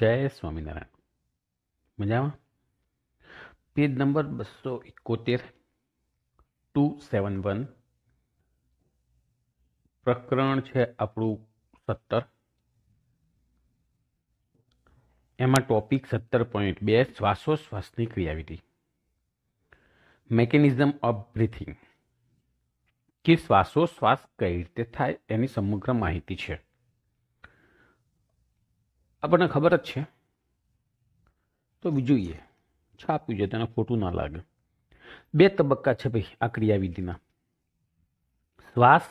जय स्वामी नारायण मजाव page number 271 271 પ્રકરણ છે આપણું 17 એમાં ટોપિક 17.2 શ્વાસો શ્વાસની ક્રિયાવિધિ મિકેનિઝમ ઓફ બ્રીથિંગ કે શ્વાસો શ્વાસ કઈ રીતે થાય એની સમગ્ર માહિતી છે આપણને ખબર જ છે તો જોઈએ છાપ્યું છે તેને ખોટું ના લાગે બે તબક્કા છે ભાઈ આ ક્રિયાવિધિના શ્વાસ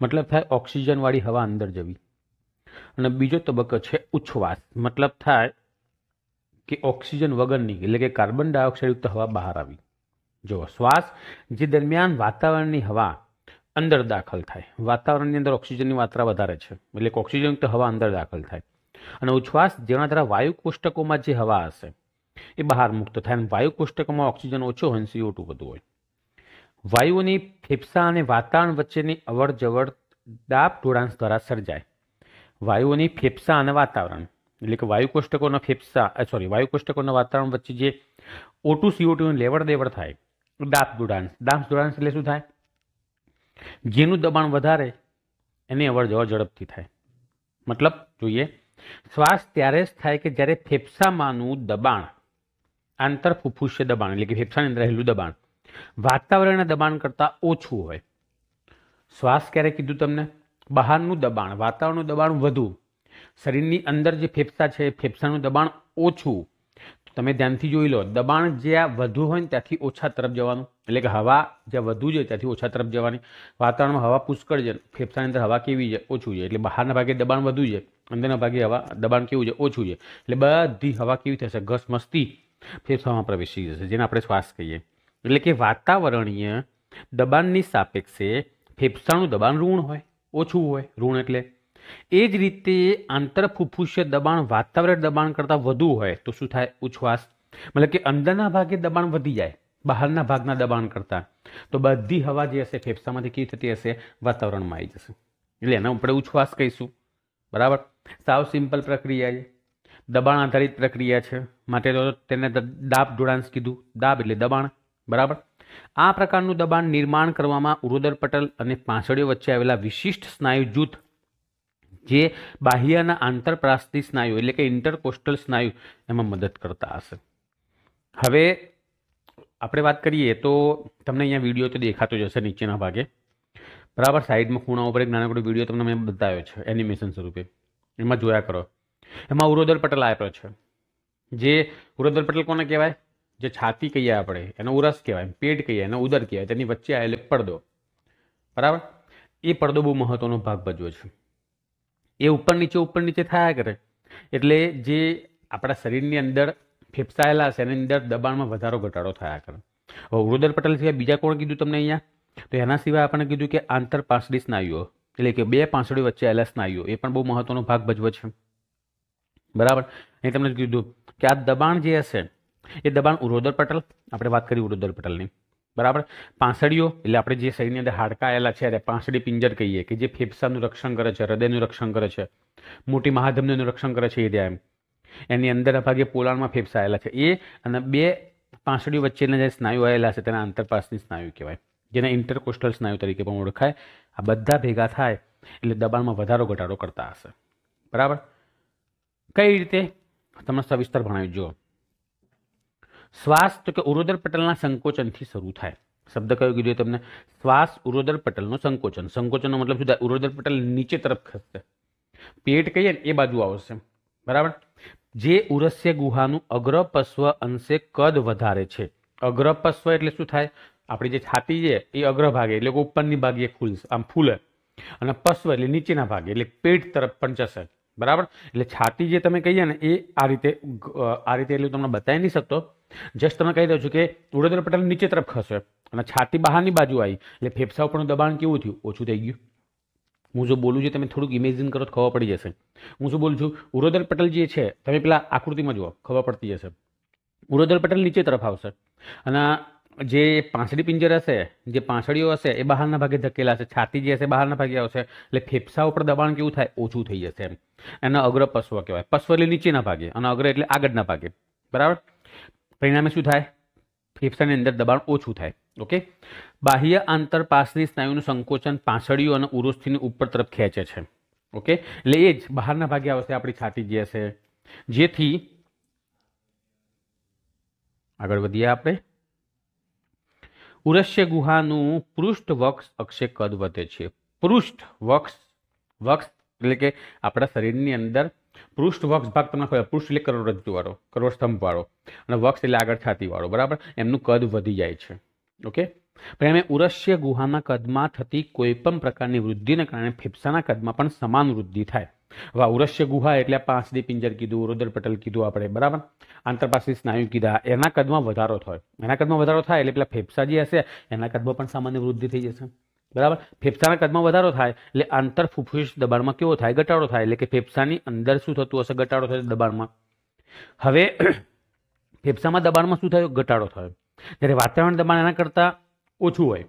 મતલબ થાય ઓક્સિજનવાળી હવા અંદર જવી અને બીજો તબક્કો છે ઉચ્છવાસ મતલબ થાય કે ઓક્સિજન વગરની એટલે કે કાર્બન ડાયોક્સાઇડયુક્ત હવા બહાર આવી જો શ્વાસ જે દરમિયાન વાતાવરણની હવા અંદર દાખલ થાય વાતાવરણની અંદર ઓક્સિજનની માત્રા વધારે છે એટલે કે ઓક્સિજનયુક્ત હવા અંદર દાખલ થાય અને ઉચ્છ્વાસ જેના દ્વારા વાયુ કોષ્ટકોમાં જે હવા હશે એ બહાર મુક્ત થાય અને વાયુ કોષ્ટકોમાં ઓક્સિજન ઓછો હોય સીઓ ટુ વધુ હોય વાયુઓની ફેફસા અને વાતાવરણ વચ્ચેની અવર જવર દાબ ઢોળાંશ દ્વારા સર્જાય વાયુઓની ફેફસા અને વાતાવરણ એટલે કે વાયુ કોષ્ટકોના ફેફસા સોરી વાયુ કોષ્ટકોના વાતાવરણ વચ્ચે જે ઓટુ સીઓટીનું લેવડ દેવડ થાય દાબ દોડાંશ દાંત દોડાંશ એટલે શું થાય જેનું દબાણ વધારે એની અવર જવર ઝડપથી થાય મતલબ જોઈએ શ્વાસ ત્યારે જ થાય કે જ્યારે ફેફસામાંનું દબાણ આંતર ફુફ્ફુષ્ય દબાણ એટલે કે ફેફસાની અંદર રહેલું દબાણ વાતાવરણના દબાણ કરતાં ઓછું હોય શ્વાસ ક્યારે કીધું તમને બહારનું દબાણ વાતાવરણનું દબાણ વધુ શરીરની અંદર જે ફેફસા છે ફેફસાનું દબાણ ઓછું તમે ધ્યાનથી જોઈ લો દબાણ જ્યાં વધુ હોય ને ત્યાંથી ઓછા તરફ જવાનું એટલે કે હવા જ્યાં વધુ છે ત્યાંથી ઓછા તરફ જવાની વાતાવરણમાં હવા પુષ્કળ છે ફેફસાની અંદર હવા કેવી છે ઓછું છે એટલે બહારના ભાગે દબાણ વધુ છે અંદરના ભાગે હવા દબાણ કેવું છે ઓછું છે એટલે બધી હવા કેવી થશે ઘસમસતી ફેફસામાં પ્રવેશી જશે જેને આપણે શ્વાસ કહીએ એટલે કે વાતાવરણીય દબાણની સાપેક્ષે ફેફસાનું દબાણ ઋણ હોય ઓછું હોય ઋણ એટલે એ જ રીતે આંતરફુફ્ફુસીય દબાણ વાતાવરણ દબાણ કરતાં વધુ હોય તો શું થાય ઉચ્છવાસ મતલબ કે અંદરના ભાગે દબાણ વધી જાય બહારના ભાગના દબાણ કરતાં તો બધી હવા જે હશે ફેફસામાંથી કેવી થતી હશે વાતાવરણમાં આવી જશે એટલે એના આપણે ઉચ્છવાસ કહીશું બરાબર સાવ સિમ્પલ પ્રક્રિયા છે દબાણ આધારિત પ્રક્રિયા છે માટે તો તેને દાબ જોડાંશ કીધું દાબ એટલે દબાણ બરાબર આ પ્રકારનું દબાણ નિર્માણ કરવામાં ઉરોદર પટલ અને પાંસળીઓ વચ્ચે આવેલા વિશિષ્ટ સ્નાયુ જૂથ જે બાહ્યના આંતરપ્રાસ્તી સ્નાયુ એટલે કે ઇન્ટરકોસ્ટલ સ્નાયુ એમાં મદદ કરતા હશે હવે આપણે વાત કરીએ તો તમને અહીંયા વિડીયો તો દેખાતો જ હશે નીચેના ભાગે બરાબર સાઈડમાં ખૂણા ઉપર એક નાનકડો વિડીયો તમને મેં બતાવ્યો છે એનિમેશન સ્વરૂપે એમાં જોયા કરો એમાં ઉરોદર પટેલ આપ્યો છે જે ઉરોદર પટેલ કોને કહેવાય જે છાતી કહીએ આપણે એનો ઉરસ કહેવાય પેટ કહીએ એનો ઉદર કહેવાય તેની વચ્ચે આવેલો પડદો બરાબર એ પડદો બહુ મહત્વનો ભાગ ભજવે છે એ ઉપર નીચે ઉપર નીચે થયા કરે એટલે જે આપણા શરીરની અંદર ફેફસાયેલા છે એની અંદર દબાણમાં વધારો ઘટાડો થયા કરે હવે વૃદર પટેલ સિવાય બીજા કોણ કીધું તમને અહીંયા તો એના સિવાય આપણે કીધું કે આંતર પાંસડી સ્નાયુઓ એટલે કે બે પાંસળી વચ્ચે એલા સ્નાયુઓ એ પણ બહુ મહત્વનો ભાગ ભજવે છે બરાબર અહીં તમને કીધું કે આ દબાણ જે હશે એ દબાણ ઉરોદર પટલ આપણે વાત કરી ઉરોદર પટેલની બરાબર પાંસળીઓ એટલે આપણે જે શરીરની અંદર હાડકા આવેલા છે અરે પાંસળી પિંજર કહીએ કે જે ફેફસાનું રક્ષણ કરે છે હૃદયનું રક્ષણ કરે છે મોટી મહાધમનીનું રક્ષણ કરે છે એ રહ્યા એમ એની અંદર ભાગે પોલાણમાં ફેફસા આવેલા છે એ અને બે પાંસળીઓ વચ્ચેના જે સ્નાયુ આવેલા છે તેના આંતરપાસની સ્નાયુ કહેવાય જેને ઇન્ટરકોસ્ટલ સ્નાયુ તરીકે પણ ઓળખાય આ બધા ભેગા થાય એટલે દબાણમાં વધારો ઘટાડો કરતા હશે બરાબર કઈ રીતે તમને સવિસ્તર ભણાવી જુઓ શ્વાસ તો કે ઉરોદર પટલના સંકોચનથી શરૂ થાય શબ્દ કયો કીધું તમને શ્વાસ ઉરોદર પટલનો સંકોચન સંકોચનનો મતલબ શું થાય ઉરોદર પટલ નીચે તરફ ખસશે પેટ કહીએ ને એ બાજુ આવશે બરાબર જે ઉરસ્ય ગુહાનું અગ્રપશ્વ અંશે કદ વધારે છે અગ્રપશ્વ એટલે શું થાય આપણી જે છાતી છે એ અગ્રભાગે એટલે ઉપરની ભાગે ખુલશે આમ ફૂલે અને પશ્વ એટલે નીચેના ભાગે એટલે પેટ તરફ પણ જશે બરાબર એટલે છાતી જે તમે કહીએ ને એ આ રીતે આ રીતે એટલે તમને બતાવી નહીં શકતો જસ્ટ તમે કહી દઉં છું કે ઉડોદર પટેલ નીચે તરફ ખસે અને છાતી બહારની બાજુ આવી એટલે ફેફસા ઉપરનું દબાણ કેવું થયું ઓછું થઈ ગયું હું જો બોલું છું તમે થોડુંક ઇમેજિન કરો તો ખબર પડી જશે હું શું બોલું છું ઉરોદર પટેલ જે છે તમે પેલા આકૃતિમાં જુઓ ખબર પડતી જશે ઉરોદર પટેલ નીચે તરફ આવશે અને જે પાંસળી પિંજર હશે જે પાંસળીઓ હશે એ બહારના ભાગે ધકેલા હશે છાતી જે હશે બહારના ભાગે આવશે એટલે ફેફસા ઉપર દબાણ કેવું થાય ઓછું થઈ જશે એમ એના અગ્ર પશ્વ કહેવાય પશ્વ એટલે નીચેના ભાગે અને અગ્ર એટલે આગળના ભાગે બરાબર પરિણામે શું થાય ફેફસાની અંદર દબાણ ઓછું થાય ઓકે બાહ્ય આંતરપાસની સ્નાયુનું સંકોચન પાંસળીઓ અને ઉરોસ્થિની ઉપર તરફ ખેંચે છે ઓકે એટલે એ જ બહારના ભાગે આવશે આપણી છાતી જે હશે જેથી આગળ વધીએ આપણે ઉરસ્ય ગુહાનું પૃષ્ઠ વક્ષ અક્ષે કદ વધે છે પૃષ્ઠ વક્ષ વક્ષ એટલે કે આપણા શરીરની અંદર પૃષ્ઠ વક્ષ ભાગ તમને ખબર પૃષ્ઠ એટલે કરોડસ્તંભ વાળો અને વક્ષ એટલે આગળ છાતીવાળો બરાબર એમનું કદ વધી જાય છે ઓકે પ્રેમે ઉરસ્ય ગુહાના કદમાં થતી કોઈપણ પ્રકારની વૃદ્ધિને કારણે ફેફસાના કદમાં પણ સમાન વૃદ્ધિ થાય હવે ઉરસ્ય ગુહા એટલે પાંચડી પિંજર કીધું રુદ્ર પટલ કીધું આપણે બરાબર આંતરપાસી સ્નાયુ કીધા એના કદમાં વધારો થાય એના કદમાં વધારો થાય એટલે પેલા ફેફસા જે હશે એના કદમાં પણ સામાન્ય વૃદ્ધિ થઈ જશે બરાબર ફેફસાના કદમાં વધારો થાય એટલે આંતર ફૂફૂસ દબાણમાં કેવો થાય ઘટાડો થાય એટલે કે ફેફસાની અંદર શું થતું હશે ઘટાડો થશે દબાણમાં હવે ફેફસામાં દબાણમાં શું થયો ઘટાડો થયો જ્યારે વાતાવરણ દબાણ એના કરતાં ઓછું હોય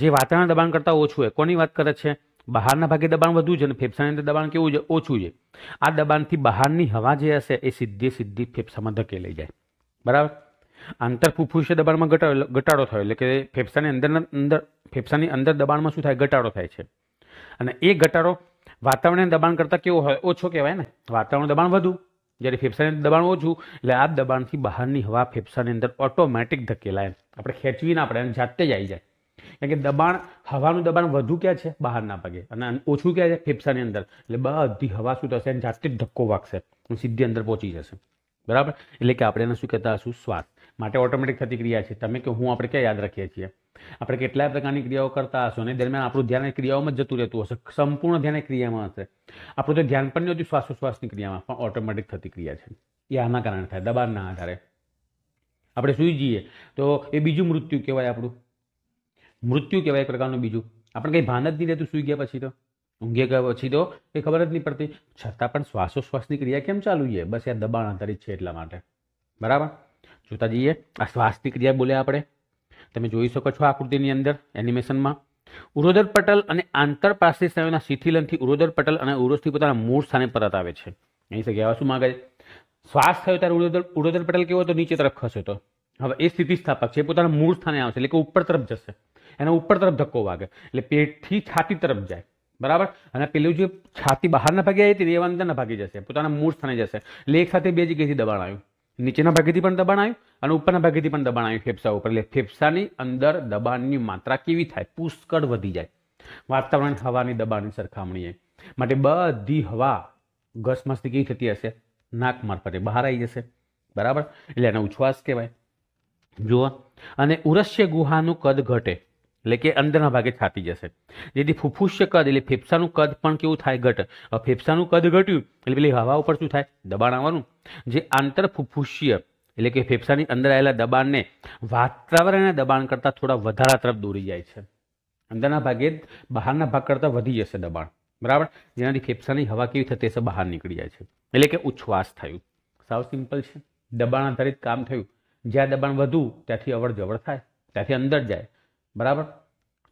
જે વાતાવરણ દબાણ કરતાં ઓછું હોય કોની વાત કરે છે બહારના ભાગે દબાણ વધુ છે અને ફેફસાની અંદર દબાણ કેવું છે ઓછું છે આ દબાણથી બહારની હવા જે હશે એ સીધી સીધી ફેફસામાં ધકેલાઈ જાય બરાબર આંતર ફૂફૂસે દબાણમાં ઘટાડો ઘટાડો થયો એટલે કે ફેફસાની અંદરના અંદર ફેફસાની અંદર દબાણમાં શું થાય ઘટાડો થાય છે અને એ ઘટાડો વાતાવરણને દબાણ કરતાં કેવો હોય ઓછો કહેવાય ને વાતાવરણ દબાણ વધુ જ્યારે ફેફસાને દબાણ ઓછું એટલે આ દબાણથી બહારની હવા ફેફસાની અંદર ઓટોમેટિક ધકેલાય આપણે ખેંચવી ના પડે જાતે જ આવી જાય કારણ કે દબાણ હવાનું દબાણ વધુ ક્યાં છે બહારના ભાગે અને ઓછું ક્યાં છે ફેફસાની અંદર એટલે બધી હવા શું થશે જાતે જ ધક્કો વાગશે સીધી અંદર પહોંચી જશે બરાબર એટલે કે આપણે એને શું કહેતા હશું સ્વાદ માટે ઓટોમેટિક થતી ક્રિયા છે તમે કે હું આપણે ક્યાં યાદ રાખીએ છીએ આપણે કેટલાય પ્રકારની ક્રિયાઓ કરતા હશો અને દરમિયાન આપણું ધ્યાન ક્રિયાઓમાં જતું રહેતું હશે સંપૂર્ણ ધ્યાન ક્રિયામાં હશે આપણું તો ધ્યાન પણ નહીં હતું શ્વાસોશ્વાસની ક્રિયામાં પણ ઓટોમેટિક થતી ક્રિયા છે એ આના કારણે થાય દબાણના આધારે આપણે સૂઈ જઈએ તો એ બીજું મૃત્યુ કહેવાય આપણું મૃત્યુ કહેવાય એક પ્રકારનું બીજું આપણે કંઈ ભાન જ નહીં રહેતું સૂઈ ગયા પછી તો ઊંઘે ગયા પછી તો એ ખબર જ નહીં પડતી છતાં પણ શ્વાસોશ્વાસની ક્રિયા કેમ ચાલુ છે બસ આ દબાણ આધારિત છે એટલા માટે બરાબર જોતા જઈએ આ શ્વાસની ક્રિયા બોલે આપણે તમે જોઈ શકો છો આકૃતિની અંદર એનિમેશનમાં ઉરોદર પટલ અને આંતરપાર્શ્વી સ્નાયુના શિથિલનથી ઉરોદર પટલ અને ઉરોસથી પોતાના મૂળ સ્થાને પરત આવે છે અહીં જગ્યા શું માગે શ્વાસ થયો ત્યારે ઉરોદર ઉરોદર પટલ કેવો તો નીચે તરફ ખસ્યો તો હવે એ સ્થિતિસ્થાપક છે એ પોતાના મૂળ સ્થાને આવશે એટલે કે ઉપર તરફ જશે એના ઉપર તરફ ધક્કો વાગે એટલે પેટથી છાતી તરફ જાય બરાબર અને પેલું જે છાતી બહારના ભાગે આવી હતી એ અંદરના ભાગી જશે પોતાના મૂળ સ્થાને જશે એટલે એક સાથે બે જગ્યાએથી દબાણ આવ્યું નીચેના ભાગેથી પણ દબાણ આવ્યું અને ઉપરના ભાગેથી પણ દબાણ આવ્યું ફેફસા ઉપર એટલે ફેફસાની અંદર દબાણની માત્રા કેવી થાય પુષ્કળ વધી જાય વાતાવરણ હવાની દબાણની સરખામણીએ માટે બધી હવા ઘસમાંથી કેવી થતી હશે નાક મારફતે બહાર આવી જશે બરાબર એટલે એને ઉચ્છ્વાસ કહેવાય જુઓ અને ઉરસ્ય ગુહાનું કદ ઘટે એટલે કે અંદરના ભાગે છાપી જશે જેથી ફુફુષ્ય કદ એટલે ફેફસાનું કદ પણ કેવું થાય ઘટ ફેફસાનું કદ ઘટ્યું એટલે પેલી હવા ઉપર શું થાય દબાણ આવવાનું જે આંતર ફુફુષ્ય એટલે કે ફેફસાની અંદર આવેલા દબાણને વાતાવરણના દબાણ કરતાં થોડા વધારા તરફ દોરી જાય છે અંદરના ભાગે બહારના ભાગ કરતાં વધી જશે દબાણ બરાબર જેનાથી ફેફસાની હવા કેવી થતી હશે બહાર નીકળી જાય છે એટલે કે ઉચ્છવાસ થયું સાવ સિમ્પલ છે દબાણ આધારિત કામ થયું જ્યાં દબાણ વધુ ત્યાંથી અવળ જવળ થાય ત્યાંથી અંદર જાય બરાબર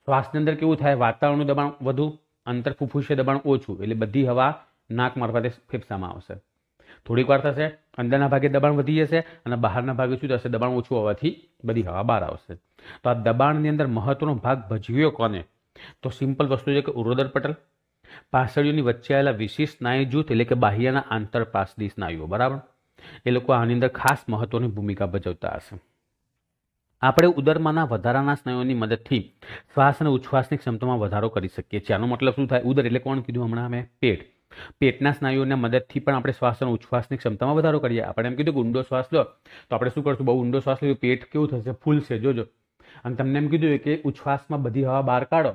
શ્વાસની અંદર કેવું થાય વાતાવરણનું દબાણ વધુ અંતર ફૂફૂસે દબાણ ઓછું એટલે બધી હવા નાક મારફતે ફેફસામાં આવશે થોડીક વાર થશે અંદરના ભાગે દબાણ વધી જશે અને બહારના ભાગે શું થશે દબાણ ઓછું હોવાથી બધી હવા બહાર આવશે તો આ દબાણની અંદર મહત્વનો ભાગ ભજવ્યો કોને તો સિમ્પલ વસ્તુ છે કે ઉરોદર પટલ પાસળીઓની વચ્ચે આવેલા વિશિષ્ટ સ્નાયુ જૂથ એટલે કે બાહ્યના આંતરપાસની સ્નાયુઓ બરાબર એ લોકો આની અંદર ખાસ મહત્વની ભૂમિકા ભજવતા હશે આપણે ઉદરમાંના વધારાના સ્નાયુઓની મદદથી શ્વાસ અને ઉચ્છ્વાસની ક્ષમતામાં વધારો કરી શકીએ છીએ આનો મતલબ શું થાય ઉદર એટલે કોણ કીધું હમણાં અમે પેટ પેટના સ્નાયુઓને મદદથી પણ આપણે શ્વાસ અને ઉચ્છ્વાસની ક્ષમતામાં વધારો કરીએ આપણે એમ કીધું કે ઊંડો શ્વાસ લો તો આપણે શું કરશું બહુ ઊંડો શ્વાસ લો પેટ કેવું થશે ફૂલશે જોજો અને તમને એમ કીધું કે ઉચ્છ્વાસમાં બધી હવા બહાર કાઢો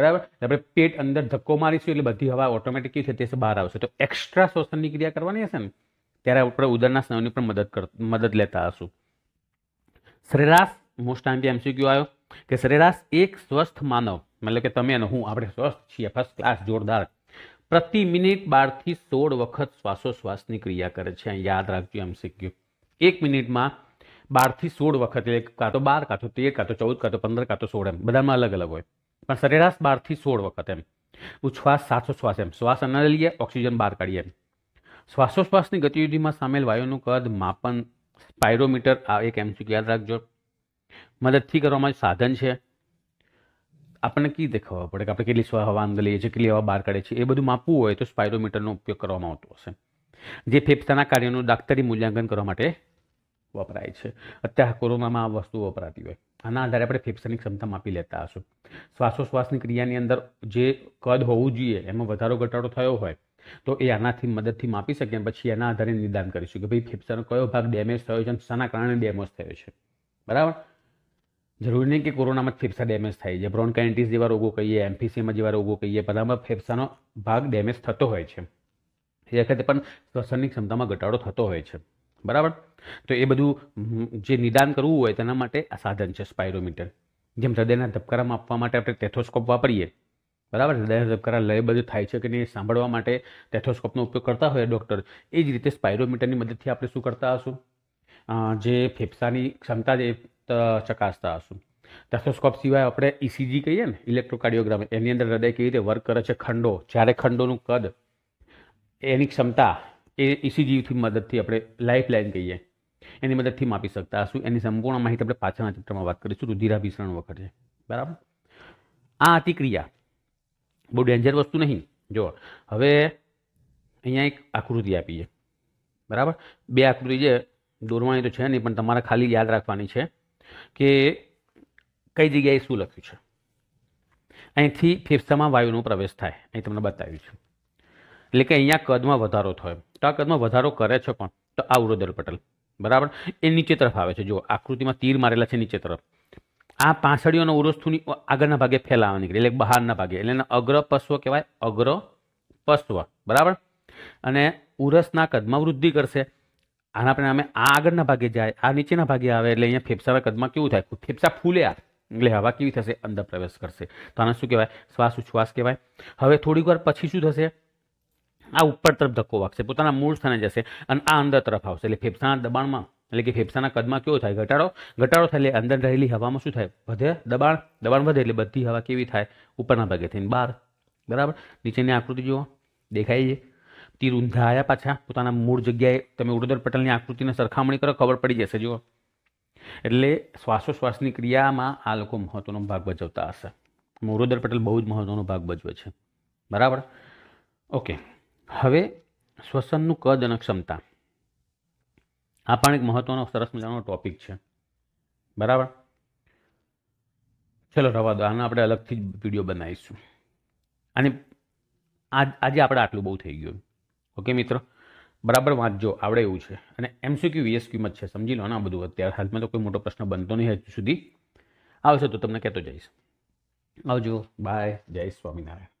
બરાબર આપણે પેટ અંદર ધક્કો મારીશું એટલે બધી હવા ઓટોમેટિક કેવી છે તે બહાર આવશે તો એક્સ્ટ્રા શ્વસનની ક્રિયા કરવાની હશે ને ત્યારે આપણે ઉદરના સ્નાયુની પણ મદદ કર મદદ લેતા હશું સરેરાશ મોસ્ટ ટાઈમ એમ એમસીક્યુ આવ્યો કે સરેરાશ એક સ્વસ્થ માનવ મતલબ કે તમે અને હું આપણે સ્વસ્થ છીએ ફર્સ્ટ ક્લાસ જોરદાર પ્રતિ મિનિટ બારથી સોળ વખત શ્વાસોશ્વાસની ક્રિયા કરે છે યાદ રાખજો એમ એમસીક્યુ એક મિનિટમાં બારથી સોળ વખત એટલે કાં તો બાર કાં તો તેર કાં તો ચૌદ કાં તો પંદર કાં તો સોળ એમ બધામાં અલગ અલગ હોય પણ સરેરાશ બારથી સોળ વખત એમ ઉચ્છ્વાસ સાથો શ્વાસ એમ શ્વાસ ન લઈએ ઓક્સિજન બહાર કાઢીએ એમ શ્વાસોશ્વાસની ગતિવિધિમાં સામેલ વાયુનું કદ માપન પાયરોમીટર આ એક એમસીક્યુ યાદ રાખજો મદદથી કરવામાં સાધન છે આપણને કી દેખાવા પડે કે આપણે કેટલી હવા અંદર લઈએ છીએ કેટલી હવા બહાર કાઢે છે એ બધું માપવું હોય તો સ્પાયરોમીટરનો ઉપયોગ કરવામાં આવતો હશે જે ફેફસાના કાર્યનું ડાક્ટરી મૂલ્યાંકન કરવા માટે વપરાય છે અત્યારે કોરોનામાં આ વસ્તુ વપરાતી હોય આના આધારે આપણે ફેફસાની ક્ષમતા માપી લેતા હશું શ્વાસોશ્વાસની ક્રિયાની અંદર જે કદ હોવું જોઈએ એમાં વધારો ઘટાડો થયો હોય તો એ આનાથી મદદથી માપી શકીએ પછી એના આધારે નિદાન કરીશું કે ભાઈ ફેફસાનો કયો ભાગ ડેમેજ થયો છે અને શાના કારણે ડેમેજ થયો છે બરાબર જરૂરી નહીં કે કોરોનામાં ફેફસા ડેમેજ થાય છે બ્રોન્કાઇન્ટિસ જેવા રોગો કહીએ એમ્ફીસીમાં જેવા રોગો કહીએ બધામાં ફેફસાનો ભાગ ડેમેજ થતો હોય છે એ વખતે પણ શ્વસનની ક્ષમતામાં ઘટાડો થતો હોય છે બરાબર તો એ બધું જે નિદાન કરવું હોય તેના માટે આ સાધન છે સ્પાયરોમીટર જેમ હૃદયના ધબકારા માપવા માટે આપણે ટેથોસ્કોપ વાપરીએ બરાબર હૃદયના ધબકારા લયબદ્ધ થાય છે કે નહીં સાંભળવા માટે ટેથોસ્કોપનો ઉપયોગ કરતા હોય ડૉક્ટર એ જ રીતે સ્પાયરોમીટરની મદદથી આપણે શું કરતા હશું જે ફેફસાની ક્ષમતા જે ચકાસતા હશું ટેથોસ્કોપ સિવાય આપણે ઇસીજી કહીએ ને ઇલેક્ટ્રોકાર્ડિયોગ્રામ એની અંદર હૃદય કેવી રીતે વર્ક કરે છે ખંડો જ્યારે ખંડોનું કદ એની ક્ષમતા એ ઇસીજીથી મદદથી આપણે લાઈફ લાઇન કહીએ એની મદદથી માપી શકતા હશું એની સંપૂર્ણ માહિતી આપણે પાછળના ચેપ્ટરમાં વાત કરીશું રુધિરાભિસરણ વખતે બરાબર આ હતી બહુ ડેન્જર વસ્તુ નહીં જો હવે અહીંયા એક આકૃતિ આપી છે બરાબર બે આકૃતિ જે દોરવાની તો છે નહીં પણ તમારે ખાલી યાદ રાખવાની છે કે કઈ જગ્યાએ શું લખ્યું છે અહીંથી ફેફસામાં વાયુનો પ્રવેશ થાય અહીં તમને બતાવ્યું છે એટલે કે અહીંયા કદમાં વધારો થયો તો આ કદમાં વધારો કરે છે પણ તો આ ઉરોદર પટલ બરાબર એ નીચે તરફ આવે છે જો આકૃતિમાં તીર મારેલા છે નીચે તરફ આ પાંસળીઓનો ઉરોસ્થુની આગળના ભાગે ફેલાવા નીકળે એટલે બહારના ભાગે એટલે એને અગ્ર કહેવાય અગ્ર પશ્વ બરાબર અને ઉરસના કદમાં વૃદ્ધિ કરશે આના પરિણામે આ આગળના ભાગે જાય આ નીચેના ભાગે આવે એટલે અહીંયા ફેફસાના કદમાં કેવું થાય ફેફસા ફૂલ્યા એટલે હવા કેવી થશે અંદર પ્રવેશ કરશે તો આને શું કહેવાય શ્વાસ ઉચ્છ્વાસ કહેવાય હવે થોડીક વાર પછી શું થશે આ ઉપર તરફ ધક્કો વાગશે પોતાના મૂળ સ્થાને જશે અને આ અંદર તરફ આવશે એટલે ફેફસાના દબાણમાં એટલે કે ફેફસાના કદમાં કેવો થાય ઘટાડો ઘટાડો થાય એટલે અંદર રહેલી હવામાં શું થાય વધે દબાણ દબાણ વધે એટલે બધી હવા કેવી થાય ઉપરના ભાગે થઈને બહાર બરાબર નીચેની આકૃતિ જુઓ દેખાય છે તીર ઊંધા આવ્યા પાછા પોતાના મૂળ જગ્યાએ તમે ઉડોદર પટેલની આકૃતિને સરખામણી કરો ખબર પડી જશે જુઓ એટલે શ્વાસોશ્વાસની ક્રિયામાં આ લોકો મહત્વનો ભાગ ભજવતા હશે ઉડોદર પટેલ બહુ જ મહત્વનો ભાગ ભજવે છે બરાબર ઓકે હવે શ્વસનનું કદ અને ક્ષમતા આ પણ એક મહત્વનો સરસ મજાનો ટોપિક છે બરાબર ચલો રવા દો આના આપણે અલગથી જ વિડીયો બનાવીશું અને આજે આપણે આટલું બહુ થઈ ગયું ઓકે મિત્ર બરાબર વાંચજો આવડે એવું છે અને એમસીક્યુ વીએસક્યુમાં જ છે સમજી લો ને આ બધું અત્યારે હાલમાં તો કોઈ મોટો પ્રશ્ન બનતો નહીં હજુ સુધી આવશે તો તમને કહેતો જઈશ આવજો બાય જય સ્વામિનારાયણ